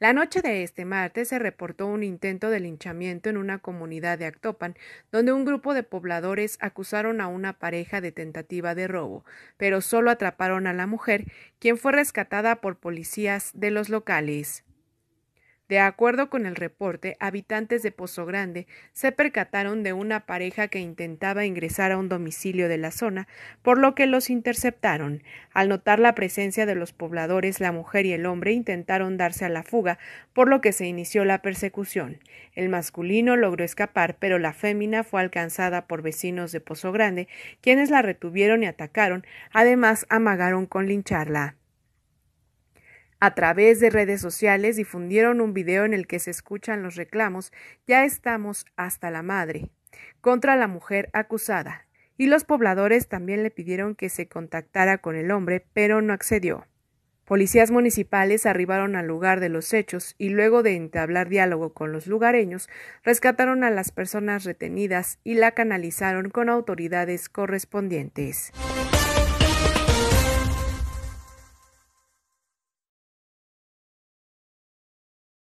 La noche de este martes se reportó un intento de linchamiento en una comunidad de Actopan, donde un grupo de pobladores acusaron a una pareja de tentativa de robo, pero solo atraparon a la mujer, quien fue rescatada por policías de los locales. De acuerdo con el reporte, habitantes de Pozo Grande se percataron de una pareja que intentaba ingresar a un domicilio de la zona, por lo que los interceptaron. Al notar la presencia de los pobladores, la mujer y el hombre intentaron darse a la fuga, por lo que se inició la persecución. El masculino logró escapar, pero la fémina fue alcanzada por vecinos de Pozo Grande, quienes la retuvieron y atacaron, además amagaron con lincharla. A través de redes sociales difundieron un video en el que se escuchan los reclamos Ya estamos hasta la madre contra la mujer acusada, y los pobladores también le pidieron que se contactara con el hombre, pero no accedió. Policías municipales arribaron al lugar de los hechos y luego de entablar diálogo con los lugareños, rescataron a las personas retenidas y la canalizaron con autoridades correspondientes.